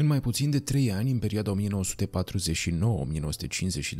În mai puțin de trei ani, în perioada 1949-1952,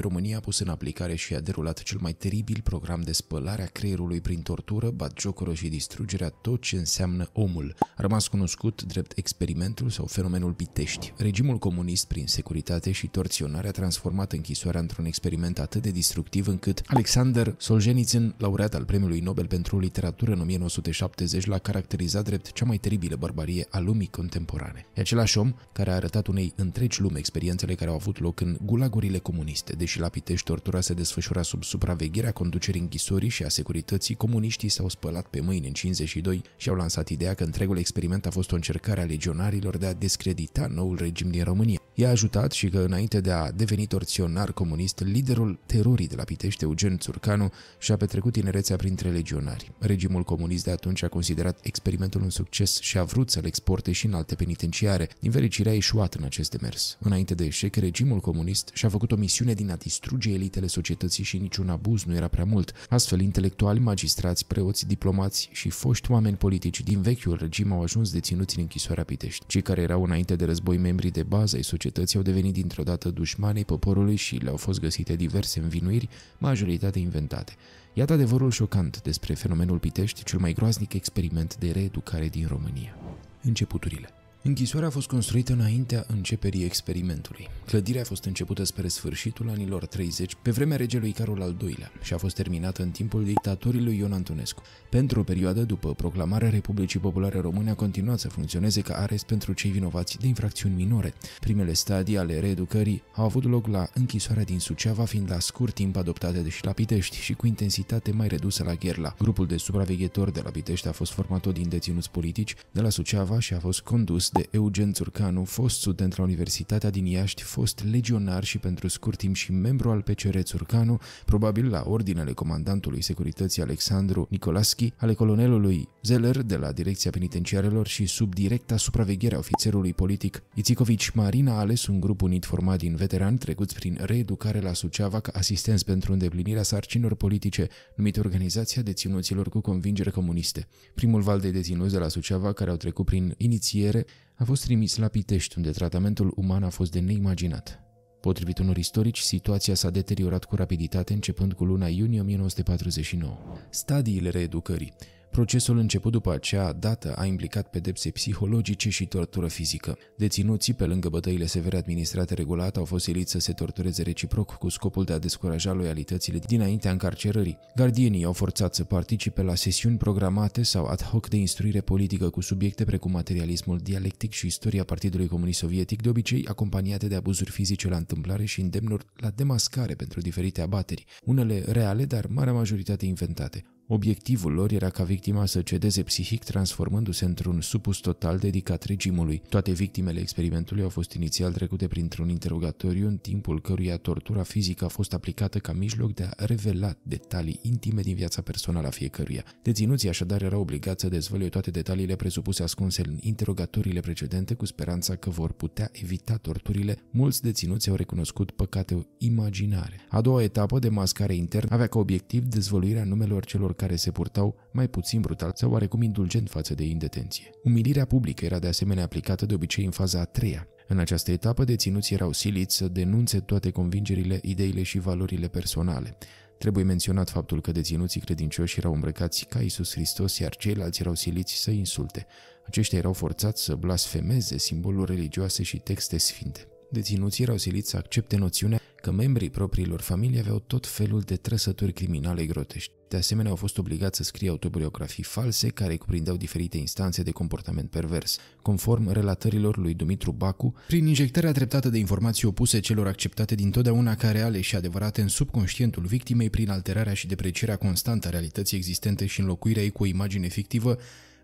România a pus în aplicare și a derulat cel mai teribil program de spălare a creierului prin tortură, batjocoră și distrugerea tot ce înseamnă omul, a rămas cunoscut drept experimentul sau fenomenul Pitești. Regimul comunist, prin securitate și torționare, a transformat închisoarea într-un experiment atât de destructiv încât Alexander Solzhenitsyn, laureat al Premiului Nobel pentru Literatură în 1970, l-a caracterizat drept cea mai teribilă barbarie a lumii contemporane. E același om care a arătat unei întregi lume experiențele care au avut loc în gulagurile comuniste, deși la Pitești tortura se desfășura sub supravegherea conducerii închisorii și a securității, comuniștii s-au spălat pe mâini în 52 și au lansat ideea că întregul experiment a fost o încercare a legionarilor de a descredita noul regim din România. I-a ajutat și că înainte de a deveni torționar comunist, liderul terorii de la Pitește, Eugen Țurcanu, și-a petrecut tinerețea printre legionari. Regimul comunist de atunci a considerat experimentul un succes și a vrut să-l exporte și în alte penitenciare. Din fericire a ieșuat în acest demers. Înainte de eșec, regimul comunist și-a făcut o misiune din a distruge elitele societății și niciun abuz nu era prea mult. Astfel, intelectuali, magistrați, preoți, diplomați și foști oameni politici din vechiul regim au ajuns deținuți în închisoarea Pitești. Cei care erau înainte de război membri de bază ai societății societății au devenit dintr-o dată dușmanei poporului și le-au fost găsite diverse învinuiri, majoritatea inventate. Iată adevărul șocant despre fenomenul Pitești, cel mai groaznic experiment de reeducare din România. Începuturile Închisoarea a fost construită înaintea începerii experimentului. Clădirea a fost începută spre sfârșitul anilor 30, pe vremea regelui Carol al II-lea, și a fost terminată în timpul dictatorii lui Ion Antonescu. Pentru o perioadă după proclamarea Republicii Populare Române a continuat să funcționeze ca arest pentru cei vinovați de infracțiuni minore. Primele stadii ale reeducării au avut loc la închisoarea din Suceava, fiind la scurt timp adoptate și la Pitești și cu intensitate mai redusă la Gherla. Grupul de supraveghetori de la Pitești a fost format din deținuți politici de la Suceava și a fost condus de Eugen Țurcanu, fost student la Universitatea din Iași fost legionar și pentru scurt timp și membru al PCR Țurcanu, probabil la ordinele comandantului securității Alexandru Nicolaschi, ale colonelului Zeller de la Direcția Penitenciarelor și sub directa supraveghere a ofițerului politic Ițicovici Marina a ales un grup unit format din veterani trecuți prin reeducare la Suceava ca asistenți pentru îndeplinirea sarcinilor politice, numit Organizația Deținuților cu Convingere Comuniste. Primul val de deținuți de la Suceava care au trecut prin inițiere a fost trimis la Pitești, unde tratamentul uman a fost de neimaginat. Potrivit unor istorici, situația s-a deteriorat cu rapiditate începând cu luna iunie 1949. Stadiile reeducării Procesul început după acea dată a implicat pedepse psihologice și tortură fizică. Deținuții, pe lângă bătăile severe administrate regulat, au fost siliți să se tortureze reciproc cu scopul de a descuraja loialitățile dinaintea încarcerării. Gardienii au forțat să participe la sesiuni programate sau ad hoc de instruire politică cu subiecte precum materialismul dialectic și istoria Partidului Comunist Sovietic, de obicei acompaniate de abuzuri fizice la întâmplare și îndemnuri la demascare pentru diferite abateri, unele reale, dar marea majoritate inventate. Obiectivul lor era ca victima să cedeze psihic transformându-se într-un supus total dedicat regimului. Toate victimele experimentului au fost inițial trecute printr-un interogatoriu în timpul căruia tortura fizică a fost aplicată ca mijloc de a revela detalii intime din viața personală a fiecăruia. Deținuții așadar erau obligați să dezvăluie toate detaliile presupuse ascunse în interogatoriile precedente cu speranța că vor putea evita torturile. Mulți deținuți au recunoscut păcate imaginare. A doua etapă de mascare intern avea ca obiectiv dezvăluirea numelor celor care se purtau mai puțin brutal sau oarecum indulgent față de ei în detenție. Umilirea publică era de asemenea aplicată de obicei în faza a treia. În această etapă, deținuții erau siliți să denunțe toate convingerile, ideile și valorile personale. Trebuie menționat faptul că deținuții credincioși erau îmbrăcați ca Isus Hristos, iar ceilalți erau siliți să insulte. Aceștia erau forțați să blasfemeze simboluri religioase și texte sfinte deținuții erau siliți să accepte noțiunea că membrii propriilor familii aveau tot felul de trăsături criminale grotești. De asemenea, au fost obligați să scrie autobiografii false care cuprindeau diferite instanțe de comportament pervers, conform relatărilor lui Dumitru Bacu, prin injectarea treptată de informații opuse celor acceptate dintotdeauna ca reale și adevărate în subconștientul victimei prin alterarea și deprecierea constantă a realității existente și înlocuirea ei cu o imagine fictivă,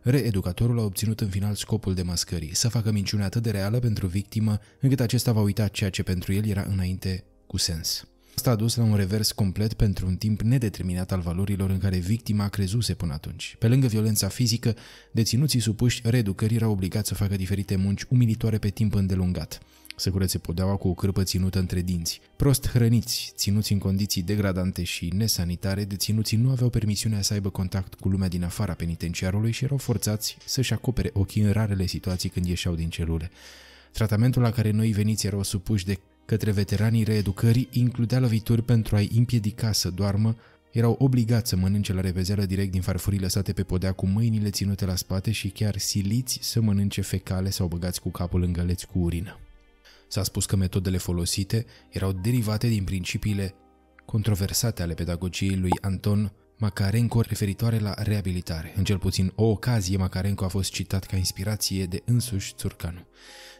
Reeducatorul a obținut în final scopul de mascării, să facă minciune atât de reală pentru victimă, încât acesta va uita ceea ce pentru el era înainte cu sens. Asta a dus la un revers complet pentru un timp nedeterminat al valorilor în care victima crezuse până atunci. Pe lângă violența fizică, deținuții supuși reeducării erau obligați să facă diferite munci umilitoare pe timp îndelungat să curețe podeaua cu o cârpă ținută între dinți. Prost hrăniți, ținuți în condiții degradante și nesanitare, deținuții nu aveau permisiunea să aibă contact cu lumea din afara penitenciarului și erau forțați să-și acopere ochii în rarele situații când ieșeau din celule. Tratamentul la care noi veniți erau supuși de către veteranii reeducării includea lovituri pentru a-i împiedica să doarmă, erau obligați să mănânce la revezeală direct din farfurii lăsate pe podea cu mâinile ținute la spate și chiar siliți să mănânce fecale sau băgați cu capul în găleți cu urină. S-a spus că metodele folosite erau derivate din principiile controversate ale pedagogiei lui Anton Macarenco referitoare la reabilitare. În cel puțin o ocazie, Macarenco a fost citat ca inspirație de însuși Țurcanu.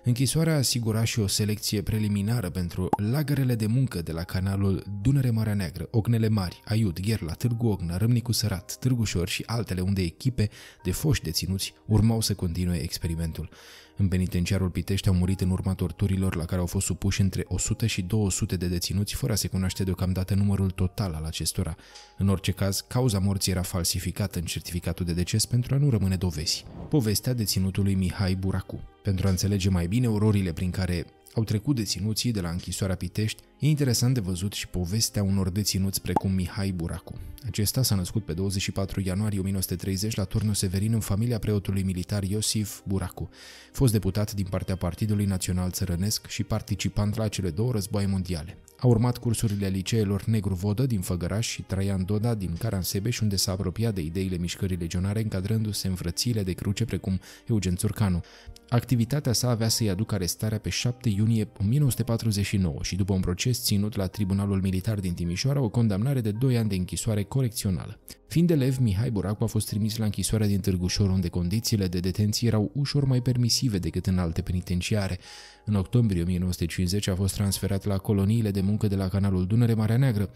Închisoarea asigura și o selecție preliminară pentru lagărele de muncă de la canalul Dunăre-Marea Neagră, Ognele Mari, Aiut, Gherla, Târgu Ogna, Râmnicu Sărat, Târgușor și altele unde echipe de foști deținuți urmau să continue experimentul. În penitenciarul Pitești au murit în urma torturilor la care au fost supuși între 100 și 200 de deținuți, fără a se cunoaște deocamdată numărul total al acestora. În orice caz, cauza morții era falsificată în certificatul de deces pentru a nu rămâne dovezi. Povestea deținutului Mihai Buracu. Pentru a înțelege mai bine ororile prin care au trecut deținuții de la închisoarea Pitești, E interesant de văzut și povestea unor deținuți precum Mihai Buracu. Acesta s-a născut pe 24 ianuarie 1930 la Turnul Severin în familia preotului militar Iosif Buracu, fost deputat din partea Partidului Național Țărănesc și participant la cele două războaie mondiale. A urmat cursurile liceelor Negru Vodă din Făgăraș și Traian Doda din Caransebeș, unde s-a apropiat de ideile mișcării legionare, încadrându-se în frățiile de cruce precum Eugen Țurcanu. Activitatea sa avea să-i aducă arestarea pe 7 iunie 1949 și după un proces proces ținut la Tribunalul Militar din Timișoara o condamnare de 2 ani de închisoare corecțională. Fiind elev, Mihai Buracu a fost trimis la închisoarea din Târgușor, unde condițiile de detenție erau ușor mai permisive decât în alte penitenciare. În octombrie 1950 a fost transferat la coloniile de muncă de la canalul Dunăre-Marea Neagră.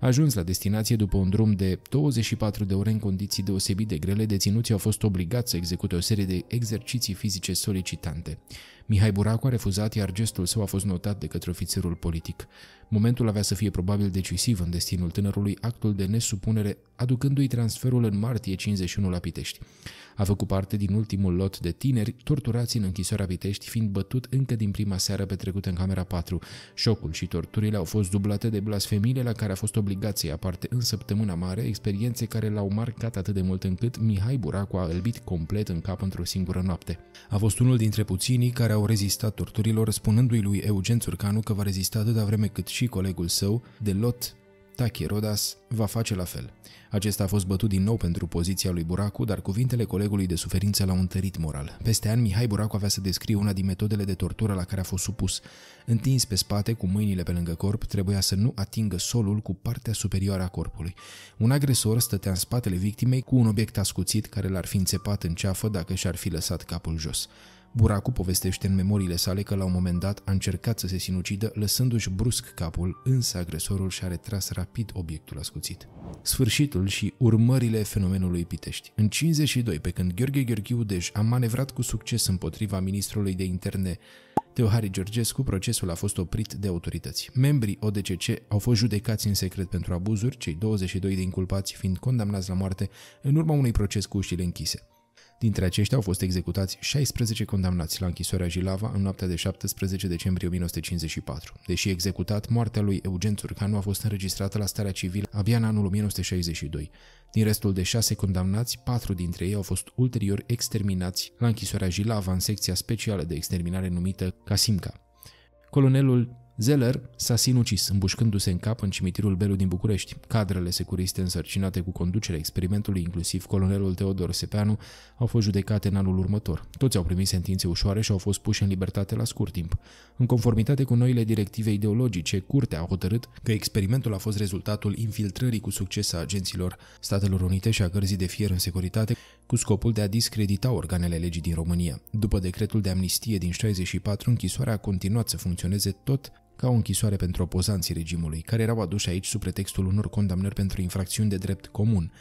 A ajuns la destinație după un drum de 24 de ore în condiții deosebit de grele, deținuții au fost obligați să execute o serie de exerciții fizice solicitante. Mihai Buracu a refuzat, iar gestul său a fost notat de către ofițerul politic. Momentul avea să fie probabil decisiv în destinul tânărului actul de nesupunere, aducându-i transferul în martie 51 la Pitești. A făcut parte din ultimul lot de tineri torturați în închisoarea Pitești, fiind bătut încă din prima seară petrecută în camera 4. Șocul și torturile au fost dublate de blasfemiile la care a fost obligat să aparte parte în săptămâna mare, experiențe care l-au marcat atât de mult încât Mihai Buracu a elbit complet în cap într-o singură noapte. A fost unul dintre puținii care au rezistat torturilor, spunându-i lui Eugen Țurcanu că va rezista atâta vreme cât și colegul său, de lot, Tachi Rodas, va face la fel. Acesta a fost bătut din nou pentru poziția lui Buracu, dar cuvintele colegului de suferință l-au întărit moral. Peste ani, Mihai Buracu avea să descrie una din metodele de tortură la care a fost supus. Întins pe spate, cu mâinile pe lângă corp, trebuia să nu atingă solul cu partea superioară a corpului. Un agresor stătea în spatele victimei cu un obiect ascuțit care l-ar fi înțepat în ceafă dacă și-ar fi lăsat capul jos. Buracu povestește în memoriile sale că la un moment dat a încercat să se sinucidă, lăsându-și brusc capul, însă agresorul și-a retras rapid obiectul ascuțit. Sfârșitul și urmările fenomenului Pitești. În 52, pe când Gheorghe Gheorghiu Dej a manevrat cu succes împotriva ministrului de interne Teohari Georgescu, procesul a fost oprit de autorități. Membrii ODCC au fost judecați în secret pentru abuzuri, cei 22 de inculpați fiind condamnați la moarte în urma unui proces cu ușile închise. Dintre aceștia au fost executați 16 condamnați la închisoarea Jilava în noaptea de 17 decembrie 1954. Deși executat, moartea lui Eugen nu a fost înregistrată la starea civilă abia în anul 1962. Din restul de șase condamnați, patru dintre ei au fost ulterior exterminați la închisoarea Jilava în secția specială de exterminare numită Casimca. Colonelul Zeller s-a sinucis, îmbușcându-se în cap în cimitirul Belu din București. Cadrele securiste însărcinate cu conducerea experimentului, inclusiv colonelul Teodor Sepeanu, au fost judecate în anul următor. Toți au primit sentințe ușoare și au fost puși în libertate la scurt timp. În conformitate cu noile directive ideologice, curtea a hotărât că experimentul a fost rezultatul infiltrării cu succes a agenților Statelor Unite și a gărzii de fier în securitate cu scopul de a discredita organele legii din România. După decretul de amnistie din 64, închisoarea a continuat să funcționeze tot ca o închisoare pentru opozanții regimului, care erau aduși aici sub pretextul unor condamnări pentru infracțiuni de drept comun.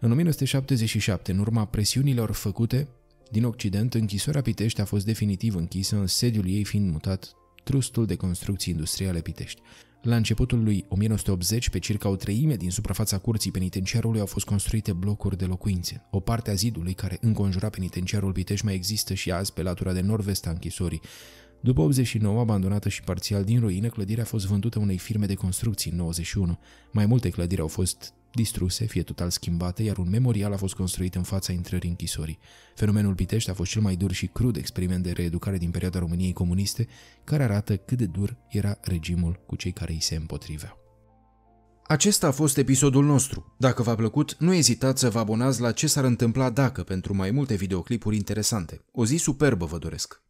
În 1977, în urma presiunilor făcute din Occident, închisoarea Pitești a fost definitiv închisă, în sediul ei fiind mutat Trustul de Construcții Industriale Pitești. La începutul lui 1980, pe circa o treime din suprafața curții penitenciarului au fost construite blocuri de locuințe. O parte a zidului care înconjura penitenciarul Pitești mai există și azi pe latura de nord-vest a închisorii. După 89, abandonată și parțial din ruine, clădirea a fost vândută unei firme de construcții în 91. Mai multe clădiri au fost distruse, fie total schimbate, iar un memorial a fost construit în fața intrării închisorii. Fenomenul Pitești a fost cel mai dur și crud experiment de reeducare din perioada României comuniste, care arată cât de dur era regimul cu cei care îi se împotriveau. Acesta a fost episodul nostru. Dacă v-a plăcut, nu ezitați să vă abonați la ce s-ar întâmpla dacă pentru mai multe videoclipuri interesante. O zi superbă vă doresc!